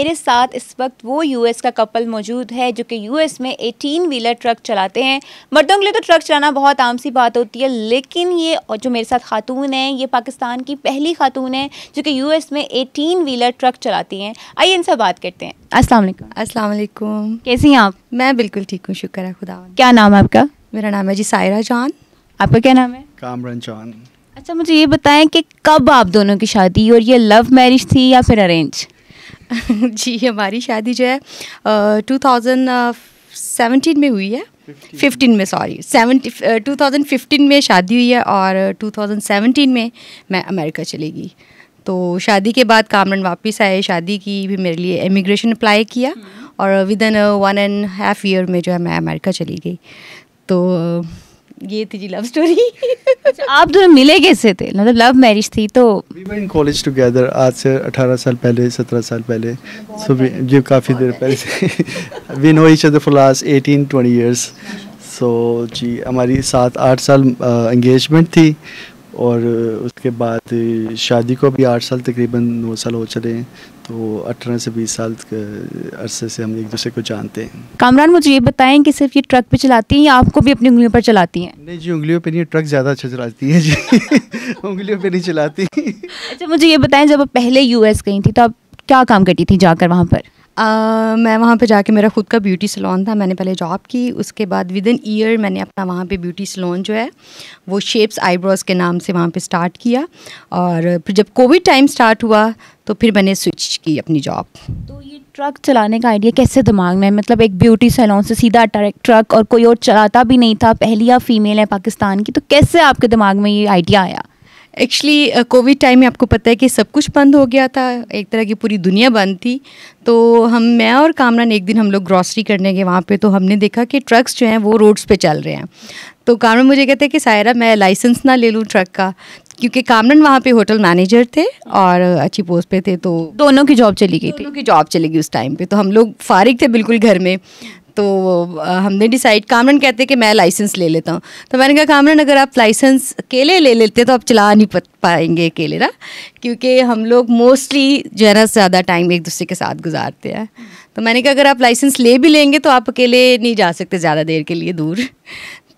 मेरे साथ इस वक्त वो यूएस का कपल मौजूद है जो कि यूएस में 18 व्हीलर ट्रक चलाते हैं मर्दों के लिए तो ट्रक चलाना बहुत आम सी बात होती है लेकिन ये और जो मेरे साथ खातून है ये पाकिस्तान की पहली खातून है जो कि यूएस में 18 व्हीलर ट्रक चलाती हैं आइए इनसे बात करते हैं अस्सलाम अस्सलाम वालेकुम कैसी हैं आप मैं बिल्कुल ठीक हूँ शुक्र है खुदा क्या नाम है आपका मेरा नाम है जी सायरा जान आपका क्या नाम है कामरन जान अच्छा मुझे ये बताएं कि कब आप दोनों की शादी और ये लव मैरिज थी या फिर अरेंज जी हमारी शादी जो है टू थाउजेंड में हुई है फिफ्टीन में सॉरी टू थाउजेंड फिफ्टीन में शादी हुई है और टू थाउजेंड सेवनटीन में मैं अमेरिका चली गई तो शादी के बाद कामरन वापस आए शादी की भी मेरे लिए इमिग्रेशन अप्लाई किया हम्म। और within one and half year में जो है मैं अमेरिका चली गई तो ये थी जी लव स्टोरी आप दोनों मिले कैसे थे मतलब लव मैरिज थी तो वी इन कॉलेज टुगेदर आज से 18 साल पहले 17 साल पहले सो जी काफ़ी देर पहले we know each other for last 18 20 years so जी हमारी सात आठ साल इंगेजमेंट थी और उसके बाद शादी को भी आठ साल तकरीबन नौ साल हो चले हैं वो तो अठारह से बीस साल के अरसे से हम एक दूसरे को जानते हैं कामरान मुझे ये बताएं कि सिर्फ ये ट्रक पे चलाती हैं या आपको भी अपनी उंगलियों पर चलाती हैं नहीं जी उंगलियों पे नहीं ट्रक ज़्यादा अच्छा चलाती है जी उंगलियों पे नहीं चलाती अच्छा मुझे ये बताएं जब आप पहले एस गई थी तो आप क्या काम करती थी जाकर वहाँ पर Uh, मैं वहाँ पे जाके मेरा खुद का ब्यूटी सलोन था मैंने पहले जॉब की उसके बाद विद इन ईयर मैंने अपना वहाँ पे ब्यूटी सलोन जो है वो शेप्स आईब्रोज़ के नाम से वहाँ पे स्टार्ट किया और फिर जब कोविड टाइम स्टार्ट हुआ तो फिर मैंने स्विच की अपनी जॉब तो ये ट्रक चलाने का आइडिया कैसे दिमाग में मतलब एक ब्यूटी सैलून से सीधा डायरेक्ट ट्रक और कोई और चलाता भी नहीं था पहली आप फीमेल है पाकिस्तान की तो कैसे आपके दिमाग में ये आइडिया आया एक्चुअली कोविड टाइम में आपको पता है कि सब कुछ बंद हो गया था एक तरह की पूरी दुनिया बंद थी तो हम मैं और कामरान एक दिन हम लोग ग्रॉसरी करने गए वहाँ पे तो हमने देखा कि ट्रक्स जो हैं वो रोड्स पे चल रहे हैं तो कामरान मुझे कहते हैं कि सायरा मैं लाइसेंस ना ले लूँ ट्रक का क्योंकि कामरन वहाँ पे होटल मैनेजर थे और अच्छी पोस्ट पे थे तो दोनों की जॉब चली गई थी दोनों की जॉब चली गई उस टाइम पे तो हम लोग फारिग थे बिल्कुल घर में तो हमने डिसाइड कामरन कहते कि मैं लाइसेंस ले लेता हूँ तो मैंने कहा कामरन अगर आप लाइसेंस अकेले ले लेते तो आप चला नहीं पाएंगे अकेले ना क्योंकि हम लोग मोस्टली जो है ना ज़्यादा टाइम एक दूसरे के साथ गुजारते हैं तो मैंने कहा अगर आप लाइसेंस ले भी लेंगे तो आप अकेले नहीं जा सकते ज़्यादा देर के लिए दूर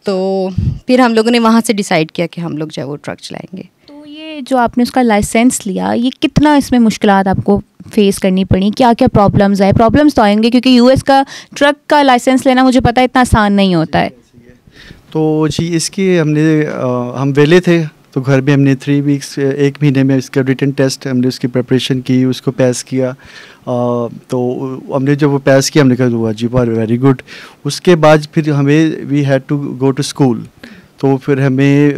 तो फिर हम लोगों ने वहाँ से डिसाइड किया कि हम लोग जो है वो ट्रक चलाएँगे जो आपने उसका लाइसेंस लिया ये कितना इसमें मुश्किल आपको फेस करनी पड़ी क्या क्या प्रॉब्लम्स आए प्रॉब्लम्स तो आएंगे क्योंकि यूएस का ट्रक का लाइसेंस लेना मुझे पता है इतना आसान नहीं होता है तो जी इसकी हमने आ, हम वेले थे तो घर में हमने थ्री वीक्स एक महीने में इसका रिटर्न टेस्ट हमने उसकी प्रिपरेशन की उसको पास किया आ, तो हमने जब वो पास किया हमने कहा हुआ जी बार वेरी गुड उसके बाद फिर हमें we had to go to school तो फिर हमें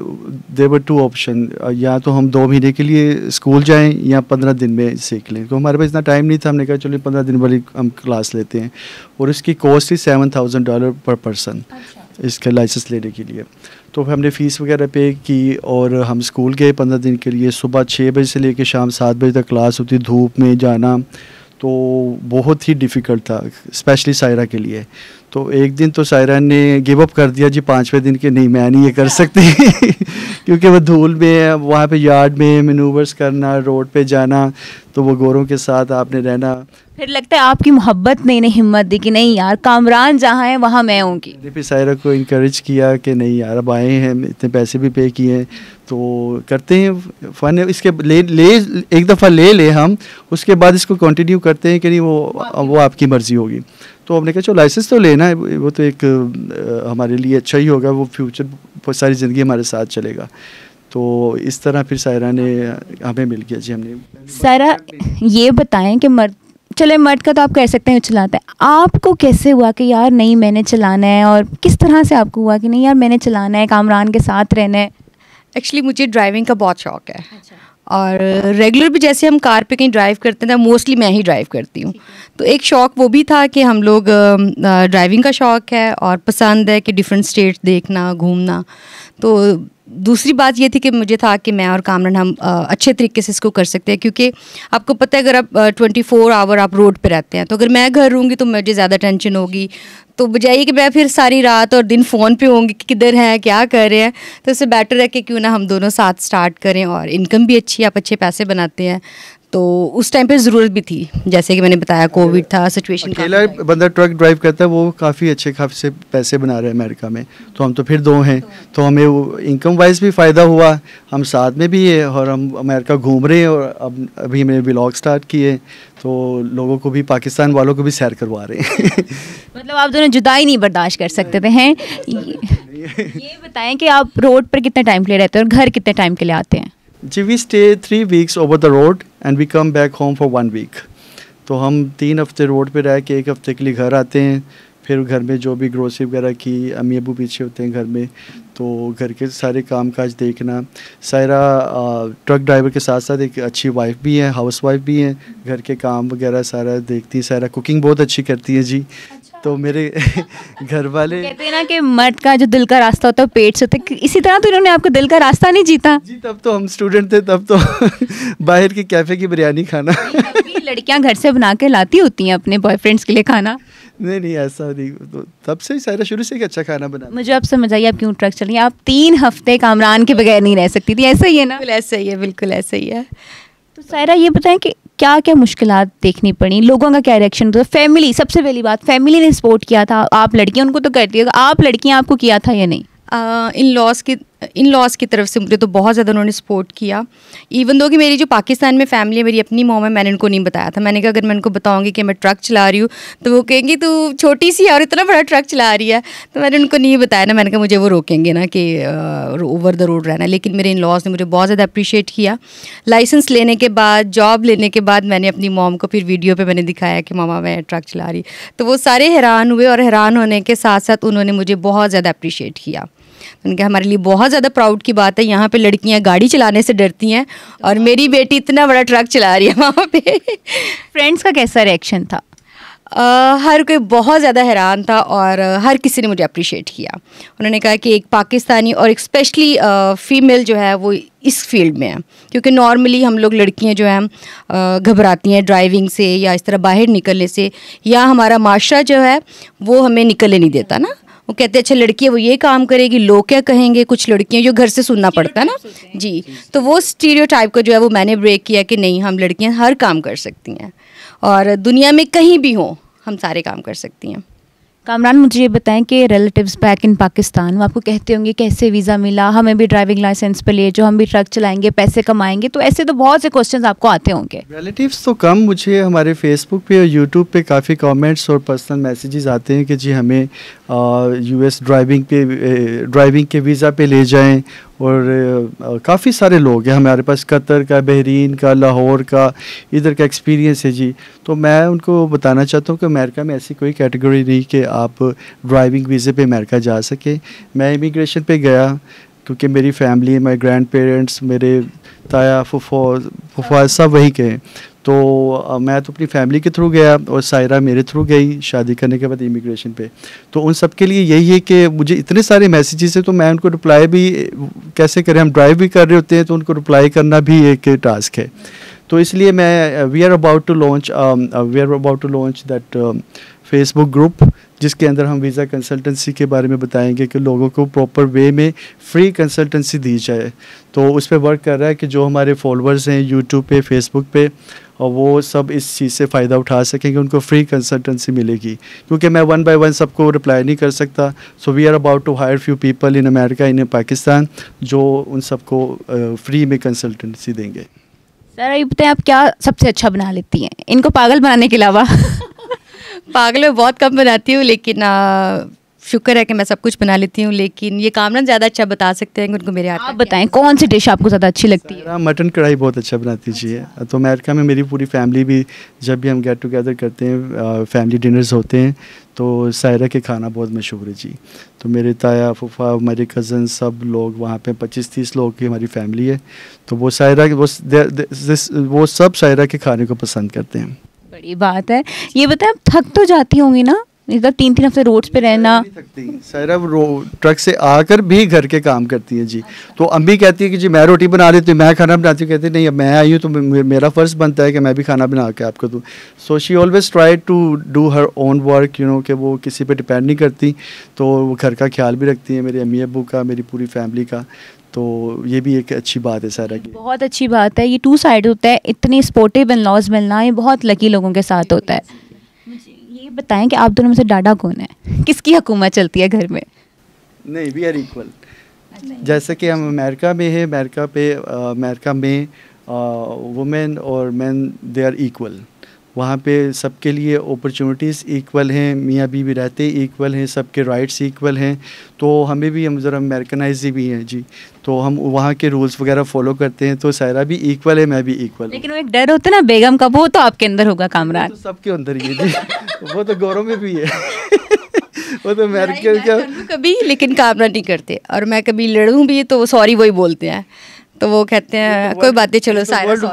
देवर टू ऑप्शन या तो हम दो महीने के लिए स्कूल जाएं या पंद्रह दिन में सीख लें तो हमारे पास इतना टाइम नहीं था हमने कहा चलिए पंद्रह दिन वाली हम क्लास लेते हैं और इसकी कॉस्ट ही सेवन थाउजेंड डॉलर पर पर्सन इसका लाइसेंस लेने के लिए तो फिर हमने फ़ीस वगैरह पे की और हम स्कूल गए पंद्रह दिन के लिए सुबह छः बजे से लेकर शाम सात बजे तक क्लास होती धूप में जाना तो बहुत ही डिफ़िकल्ट था स्पेशली सायरा के लिए तो एक दिन तो सायरा ने गिव अप कर दिया जी पाँचवें दिन के नहीं मैं नहीं ये कर सकती क्योंकि वो धूल में वहाँ पे यार्ड में मनूवर्स करना रोड पे जाना तो वो गोरों के साथ आपने रहना फिर लगता है आपकी मोहब्बत ने इन्हें हिम्मत दी कि नहीं यार कामरान जहाँ है वहाँ मैं होंगी मैंने फिर सायरा को इनक्रेज किया कि नहीं यार अब आए हैं इतने पैसे भी पे किए हैं तो करते हैं फन इसके ले ले एक दफ़ा ले ले हम उसके बाद इसको कंटिन्यू करते हैं कि नहीं वो वो आपकी मर्ज़ी होगी तो हमने कहा चलो लाइसेंस तो लेना है वो तो एक आ, हमारे लिए अच्छा ही होगा वो फ्यूचर सारी ज़िंदगी हमारे साथ चलेगा तो इस तरह फिर सायरा ने हमें मिल गया जी हमने सायरा ये बताएं कि मर्द चले मर्द का तो आप कह सकते हैं चलाते हैं आपको कैसे हुआ कि यार नहीं मैंने चलाना है और किस तरह से आपको हुआ कि नहीं यार मैंने चलाना है कामरान के साथ रहना है एक्चुअली मुझे ड्राइविंग का बहुत शौक है अच्छा। और रेगुलर भी जैसे हम कार पे कहीं ड्राइव करते हैं मोस्टली तो मैं ही ड्राइव करती हूँ तो एक शौक़ वो भी था कि हम लोग ड्राइविंग का शौक़ है और पसंद है कि डिफरेंट स्टेट देखना घूमना तो दूसरी बात ये थी कि मुझे था कि मैं और कामरन हम अच्छे तरीके से इसको कर सकते हैं क्योंकि आपको पता है अगर आप ट्वेंटी फोर आवर आप रोड पर रहते हैं तो अगर मैं घर रहूँगी तो मुझे ज़्यादा टेंशन होगी तो बजाय कि मैं फिर सारी रात और दिन फ़ोन पे होंगी कि किधर हैं क्या कर रहे हैं तो इससे बेटर है कि क्यों ना हम दोनों साथ स्टार्ट करें और इनकम भी अच्छी आप अच्छे पैसे बनाते हैं तो उस टाइम पे ज़रूरत भी थी जैसे कि मैंने बताया कोविड था सिचुएशन अकेला बंदा ट्रक ड्राइव करता है वो काफ़ी अच्छे से पैसे बना रहे हैं अमेरिका में तो हम तो फिर दो हैं तो हमें वो इनकम वाइज भी फ़ायदा हुआ हम साथ में भी है और हम अमेरिका घूम रहे हैं और अब अभी हमने ब्लॉग स्टार्ट किए तो लोगों को भी पाकिस्तान वालों को भी सैर करवा रहे हैं मतलब आप दोनों जुदाई नहीं बर्दाश्त कर सकते थे हैं ये बताएं कि आप रोड पर कितने टाइम के लिए रहते हैं और घर कितने टाइम के लिए आते हैं जी we stay three weeks over the road and we come back home for one week तो हम तीन हफ्ते रोड पे रह के एक हफ्ते के लिए घर आते हैं फिर घर में जो भी ग्रोसरी वगैरह की अम्मी अबू पीछे होते हैं घर में तो घर के सारे काम काज देखना सारा ट्रक ड्राइवर के साथ साथ एक अच्छी वाइफ भी है हाउस वाइफ भी हैं घर के काम वगैरह सारा देखती है सारा कुकिंग बहुत अच्छी करती है जी तो मेरे घर वाले कहते हैं ना कि मर्द का जो दिल का रास्ता होता है पेट से इसी तरह तो इन्होंने आपको दिल का रास्ता नहीं जीता जी तब तो हम स्टूडेंट थे तब तो बाहर के कैफ़े की बिरयानी खाना लड़कियां घर से बना के लाती होती हैं अपने बॉयफ्रेंड्स के लिए खाना नहीं नहीं ऐसा नहीं तो तब से ही सारा शुरू से ही अच्छा खाना बना मुझे आप समझ आइए आप क्यों ट्रक चली आप तीन हफ्ते कामरान के बगैर नहीं रह सकती थी ऐसा ही है ना ऐसा ही है बिल्कुल ऐसा ही है तो सारा ये बताएं कि क्या क्या मुश्किल देखनी पड़ी लोगों का क्या रिएक्शन था फैमिली सबसे पहली बात फैमिली ने सपोर्ट किया था आप लड़कियाँ उनको तो कर है आप लड़कियाँ आपको किया था या नहीं इन लॉस की इन लॉज की तरफ से मुझे तो बहुत ज़्यादा उन्होंने सपोर्ट किया इवन दो कि मेरी जो पाकिस्तान में फैमिली है मेरी अपनी मोम है मैंने उनको नहीं बताया था मैंने कहा अगर मैं उनको बताऊँगी कि मैं ट्रक चला रही हूँ तो वो कहेंगी तू छोटी सी और इतना बड़ा ट्रक चला रही है तो मैंने उनको नहीं बताया ना मैंने कहा मुझे वो रोकेंगे ना कि ओवर द रोड रहना लेकिन मेरे इन लॉज ने मुझे बहुत ज़्यादा अप्रिशिएट किया लाइसेंस लेने के बाद जॉब लेने के बाद मैंने अपनी मोम को फिर वीडियो पर मैंने दिखाया कि मामा मैं ट्रक चला रही तो वो सारे हैरान हुए और हैरान होने के साथ साथ उन्होंने मुझे बहुत ज़्यादा अप्रिशिएट किया तो उनके हमारे लिए बहुत ज़्यादा प्राउड की बात है यहाँ पे लड़कियाँ गाड़ी चलाने से डरती हैं और मेरी बेटी इतना बड़ा ट्रक चला रही है वहाँ पे फ्रेंड्स का कैसा रिएक्शन था आ, हर कोई बहुत ज़्यादा हैरान था और हर किसी ने मुझे अप्रिशिएट किया उन्होंने कहा कि एक पाकिस्तानी और एक स्पेशली फ़ीमेल जो है वो इस फील्ड में है क्योंकि नॉर्मली हम लोग लड़कियां जो हैं घबराती हैं ड्राइविंग से या इस तरह बाहर निकलने से या हमारा माशरा जो है वो हमें निकलने नहीं देता ना वो कहते हैं अच्छा लड़की है वो ये काम करेगी लोग क्या कहेंगे कुछ लड़कियाँ जो घर से सुनना पड़ता है ना जी तो वो स्टीरियो का जो है वो मैंने ब्रेक किया कि नहीं हम लड़कियाँ हर काम कर सकती हैं और दुनिया में कहीं भी हों हम सारे काम कर सकती हैं कामरान मुझे ये बताएं कि रिलेटिव्स बैक इन पाकिस्तान वो आपको कहते होंगे कैसे वीज़ा मिला हमें भी ड्राइविंग लाइसेंस पे लिए जो हम भी ट्रक चलाएंगे पैसे कमाएंगे तो ऐसे तो बहुत से क्वेश्चंस आपको आते होंगे रिलेटिव्स तो कम मुझे हमारे फेसबुक पे और यूट्यूब पे काफ़ी कमेंट्स और पर्सनल मैसेजेस आते हैं कि जी हमें यूएस ड्राइविंग पे ड्राइविंग के वीज़ा पे ले जाएँ और काफ़ी सारे लोग हैं हमारे पास कतर का बहरीन का लाहौर का इधर का एक्सपीरियंस है जी तो मैं उनको बताना चाहता हूँ कि अमेरिका में ऐसी कोई कैटेगरी नहीं कि आप ड्राइविंग वीज़े पे अमेरिका जा सके मैं इमिग्रेशन पे गया क्योंकि मेरी फैमिली मेरे ग्रैंड पेरेंट्स मेरे ताया फुफो फुफा सब वहीं के तो मैं तो अपनी फैमिली के थ्रू गया और सायरा मेरे थ्रू गई शादी करने के बाद इमिग्रेशन पे तो उन सब के लिए यही है कि मुझे इतने सारे मैसेजेस हैं तो मैं उनको रिप्लाई भी कैसे करें हम ड्राइव भी कर रहे होते हैं तो उनको रिप्लाई करना भी एक टास्क है तो इसलिए मैं we are about to launch we are about to launch that Facebook group जिसके अंदर हम वीज़ा कंसल्टेंसी के बारे में बताएंगे कि लोगों को प्रॉपर वे में फ्री कंसल्टेंसी दी जाए तो उस पर वर्क कर रहा है कि जो हमारे फॉलोअर्स हैं यूट्यूब पे फेसबुक पे और वो सब इस चीज़ से फ़ायदा उठा सकेंगे उनको फ्री कंसल्टेंसी मिलेगी क्योंकि मैं वन बाय वन सबको रिप्लाई नहीं कर सकता so we are about to hire few people in America in Pakistan जो उन सबको फ्री uh, में कंसल्टेंसी देंगे सर ये बताएं आप क्या सबसे अच्छा बना लेती हैं इनको पागल बनाने के अलावा पागल में बहुत कम बनाती हूँ लेकिन आ, शुक्र है कि मैं सब कुछ बना लेती हूँ लेकिन ये कामरान ज़्यादा अच्छा बता सकते हैं उनको मेरे आप बताएं कौन सी डिश आपको ज़्यादा अच्छी लगती है मटन कढ़ाई बहुत अच्छा बनाती जी अच्छा। तो अमेरिका में मेरी पूरी फैमिली भी जब भी हम गेट टुगेदर करते हैं फैमिली डिनर्स होते हैं तो सायरा के खाना बहुत मशहूर है जी तो मेरे ताया फुफा मेरे कज़न सब लोग वहाँ पे पच्चीस तीस लोग की हमारी फैमिली है तो वो सायरा वो वो सब सायरा के खाने को पसंद करते हैं बड़ी बात है ये बताएं आप थक तो जाती होंगी ना इधर तीन तीन हफ्ते रोड्स पे रहना सैरब ट्रक से आकर भी घर के काम करती है जी तो अम्मी कहती है कि जी मैं रोटी बना लेती हूँ मैं खाना बनाती हूँ कहती नहीं अब मैं आई हूँ तो मेरा फ़र्ज बनता है कि मैं भी खाना बना के आपको दूँ so she always try to do her own work you know कि वो किसी पर डिपेंड नहीं करती तो वो घर का ख्याल भी रखती है मेरी अम्मी अबू का मेरी पूरी फैमिली का तो ये भी एक अच्छी बात है सारा की बहुत अच्छी बात है ये टू साइड होता है इतनी स्पोर्टिव इन लॉज मिलना ये बहुत लकी लोगों के साथ होता है बताएं कि आप दोनों में से डाडा कौन है किसकी हुकूमत चलती है घर में नहीं वी आर इक्वल जैसे कि हम अमेरिका में है अमेरिका पे अमेरिका में वुमेन और मैन दे आर इक्वल वहाँ पे सबके लिए अपॉर्चुनिटीज़ इक्वल हैं मियाँ बीवी रहते इक्वल हैं सबके राइट्स इक्वल हैं तो हमें भी हम ज़रा अमेरिकनाइज भी हैं जी तो हम वहाँ के रूल्स वगैरह फॉलो करते हैं तो सारा भी इक्वल है मैं भी इक्वल लेकिन वो एक डर होता है ना बेगम का वो तो आपके अंदर होगा कामरान तो सबके अंदर ही है जी वो तो गौरव में भी है वो तो अमेरिकन का कभी लेकिन कामरा नहीं करते और मैं कभी लड़ूँ भी तो सॉरी वही बोलते हैं तो वो कहते हैं तो कोई बात नहीं चलो तो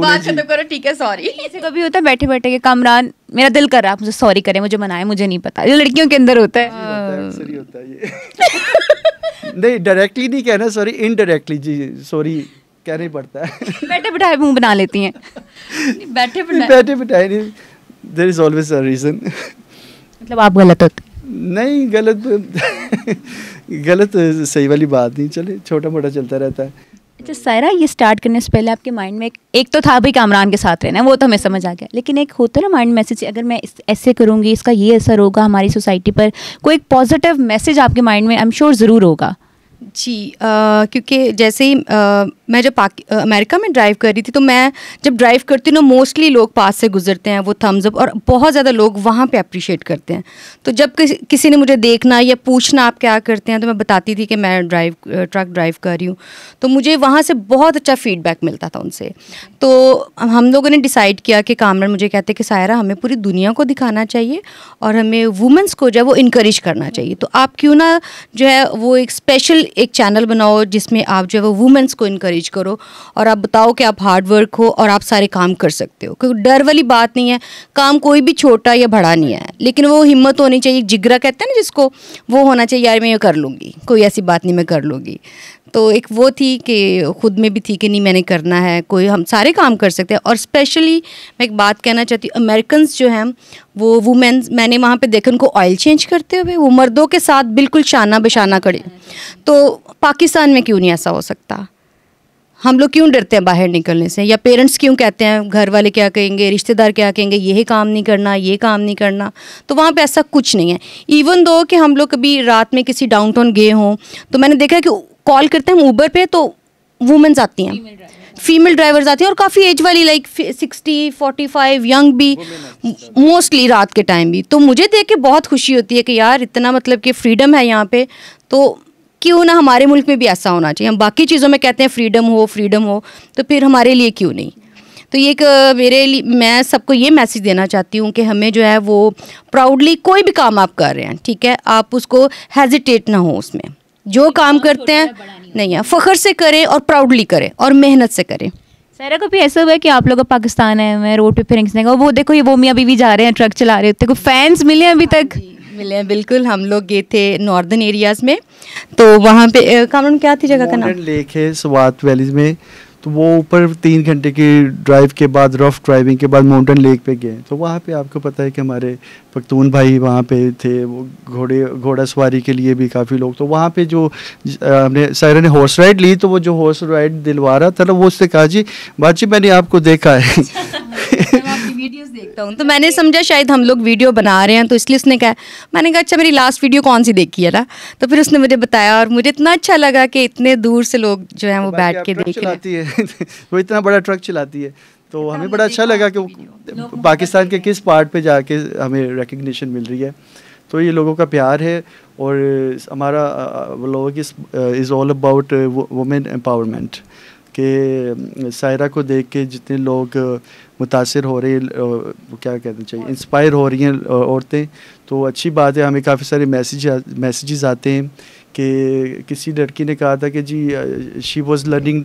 बात खत्म करो ठीक है सॉरी कभी होता है बैठे बैठे के कामरान मेरा दिल कर रहा है मुझे सॉरी करें मुझे मनाए मुझे नहीं पता ये लड़कियों के अंदर होता है नहीं डायरेक्टली नहीं कहना सॉरी इनडायरेक्टली जी सॉरी कहना ही पड़ता है बैठे बिठाए मुंह बना लेती हैं बैठे बैठे बिठाए नहीं there is always a reason मतलब आप गलत होते नहीं गलत गलत सही वाली बात नहीं चले छोटा मोटा चलता रहता है अच्छा सायरा ये स्टार्ट करने से पहले आपके माइंड में एक तो था भाई कामरान के साथ रहना वो तो हमें समझ आ गया लेकिन एक होता ना माइंड मैसेज अगर मैं ऐसे करूँगी इसका ये असर होगा हमारी सोसाइटी पर कोई एक पॉजिटिव मैसेज आपके माइंड में आई एम श्योर ज़रूर होगा जी क्योंकि जैसे ही मैं जब अमेरिका में ड्राइव कर रही थी तो मैं जब ड्राइव करती हूँ ना मोस्टली लोग पास से गुजरते हैं वो थम्स अप और बहुत ज़्यादा लोग वहाँ पे अप्रिशिएट करते हैं तो जब कि, किसी ने मुझे देखना या पूछना आप क्या करते हैं तो मैं बताती थी कि मैं ड्राइव ट्रक ड्राइव कर रही हूँ तो मुझे वहाँ से बहुत अच्छा फीडबैक मिलता था उनसे तो हम लोगों ने डिसाइड किया कि कामरन मुझे कहते कि सायरा हमें पूरी दुनिया को दिखाना चाहिए और हमें वुमेंस को जो है वो इनक्रेज करना चाहिए तो आप क्यों ना जो है वो एक स्पेशल एक चैनल बनाओ जिसमें आप जो है वो वुमेंस को इनक्रेज इनक्रेज करो और आप बताओ कि आप हार्ड वर्क हो और आप सारे काम कर सकते हो क्योंकि डर वाली बात नहीं है काम कोई भी छोटा या बड़ा नहीं है लेकिन वो हिम्मत होनी चाहिए जिगरा कहते हैं ना जिसको वो होना चाहिए यार मैं ये कर लूँगी कोई ऐसी बात नहीं मैं कर लूँगी तो एक वो थी कि खुद में भी थी कि नहीं मैंने करना है कोई हम सारे काम कर सकते हैं और स्पेशली मैं एक बात कहना चाहती हूँ अमेरिकन जो हैं वो वुमेन्स मैंने वहाँ पे देखा उनको ऑयल चेंज करते हुए वो मर्दों के साथ बिल्कुल शाना बशाना खड़े तो पाकिस्तान में क्यों नहीं ऐसा हो सकता हम लोग क्यों डरते हैं बाहर निकलने से या पेरेंट्स क्यों कहते हैं घर वाले क्या कहेंगे रिश्तेदार क्या कहेंगे ये काम नहीं करना ये काम नहीं करना तो वहाँ पे ऐसा कुछ नहीं है इवन दो कि हम लोग कभी रात में किसी डाउनटाउन गए हों तो मैंने देखा कि कॉल करते हैं हम ऊबर पे तो वुमेन्स आती हैं फीमेल ड्राइवर्स आती हैं और काफ़ी एज वाली like sixty forty five young भी मोस्टली रात के टाइम भी तो मुझे देख के बहुत खुशी होती है कि यार इतना मतलब कि फ्रीडम है यहाँ पे तो क्यों ना हमारे मुल्क में भी ऐसा होना चाहिए हम बाकी चीज़ों में कहते हैं फ्रीडम हो फ्रीडम हो तो फिर हमारे लिए क्यों नहीं तो ये एक मेरे लिए मैं सबको ये मैसेज देना चाहती हूँ कि हमें जो है वो प्राउडली कोई भी काम आप कर रहे हैं ठीक है आप उसको हेजिटेट ना हो उसमें जो काम करते हैं नहीं है फ़ख्र से करें और प्राउडली करें और मेहनत से करें सारा कभी ऐसा हुआ है कि आप लोग पाकिस्तान आए हुए हैं रोड पे फिर वो देखो ये वो मियाँ भी जा रहे हैं ट्रक चला रहे होते हैं फैंस मिले अभी हाँ तक मिले हैं बिल्कुल हम लोग गए थे नॉर्दर्न एरियाज में तो वहाँ पे कामरूम क्या थी जगह का नाम लेक है सवात वैलीज में तो वो ऊपर तीन घंटे की ड्राइव के बाद रफ ड्राइविंग के बाद माउंटेन लेक पे गए तो वहाँ पे आपको पता है कि हमारे पख्तून भाई वहाँ पे थे वो घोड़े घोड़ा सवारी के लिए भी काफ़ी लोग तो वहाँ पे जो हमने सायरा ने हॉर्स राइड ली तो वो जो हॉर्स राइड दिलवा रहा था ना वो उससे कहा जी बाजी मैंने आपको देखा है वीडियोस देखता हूँ तो मैंने समझा शायद हम लोग वीडियो बना रहे हैं तो इसलिए उसने कहा मैंने कहा अच्छा मेरी लास्ट वीडियो कौन सी देखी है ना तो फिर उसने मुझे बताया और मुझे इतना अच्छा लगा कि इतने दूर से लोग जो है वो तो बैठ के देख रहे है वो इतना बड़ा ट्रक चलाती है तो हमें बड़ा अच्छा लगा कि पाकिस्तान के किस पार्ट पे जाके हमें रिकग्निशन मिल रही है तो ये लोगों का प्यार है और हमारा लोग is all about women empowerment कि सायरा को देख के जितने लोग मुतासर हो रहे क्या कहना चाहिए इंस्पायर हो रही हैं औरतें तो अच्छी बात है हमें काफ़ी सारे मैसेज मैसेजेस आते हैं कि किसी लड़की ने कहा था कि जी she was learning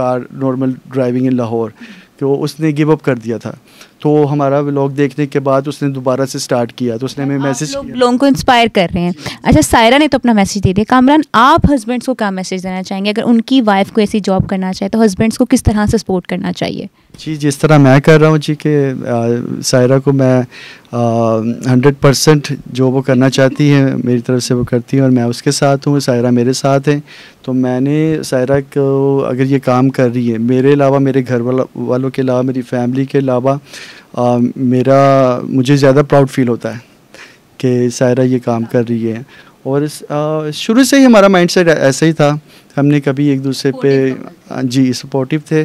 car normal driving in Lahore तो उसने गिव अप कर दिया था तो हमारा व्लॉग देखने के बाद उसने दोबारा से स्टार्ट किया तो उसने हमें मैसेज लोगों को इंस्पायर कर रहे हैं अच्छा सायरा ने तो अपना मैसेज दे दिया कामरान आप हस्बैंड्स को क्या मैसेज देना चाहेंगे अगर उनकी वाइफ को ऐसी जॉब करना चाहे तो हस्बैंड्स को किस तरह से सपोर्ट करना चाहिए जी जिस तरह मैं कर रहा हूँ जी कि सायरा को मैं हंड्रेड परसेंट जो वो करना चाहती है मेरी तरफ से वो करती है और मैं उसके साथ हूँ सायरा मेरे साथ हैं तो मैंने सायरा को अगर ये काम कर रही है मेरे अलावा मेरे घर वालों के अलावा मेरी फैमिली के अलावा आ, um, मेरा मुझे ज़्यादा प्राउड फील होता है कि सायरा ये काम कर रही है और शुरू से ही हमारा माइंड सेट ऐसा ही था हमने कभी एक दूसरे पे हाँ जी सपोर्टिव थे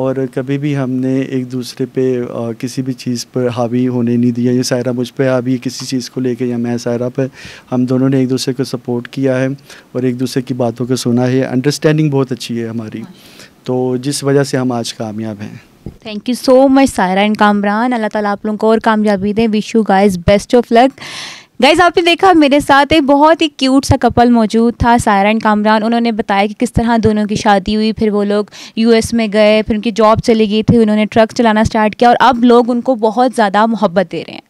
और कभी भी हमने एक दूसरे पे आ, किसी भी चीज़ पर हावी होने नहीं दिया ये सायरा मुझ पर हावी किसी चीज़ को लेके या मैं सायरा पर हम दोनों ने एक दूसरे को सपोर्ट किया है और एक दूसरे की बातों को सुना है अंडरस्टैंडिंग बहुत अच्छी है हमारी हाँ। तो जिस वजह से हम आज कामयाब हैं thank you so much Saira and Kamran Allah ताला आप लोगों को और कामयाबी दें wish you guys best of luck guys आपने देखा मेरे साथ एक बहुत ही क्यूट सा कपल मौजूद था सायरा एंड कामरान उन्होंने बताया कि किस तरह दोनों की शादी हुई फिर वो लोग यूएस में गए फिर उनकी जॉब चली गई थी उन्होंने ट्रक चलाना स्टार्ट किया और अब लोग उनको बहुत ज़्यादा मोहब्बत दे रहे हैं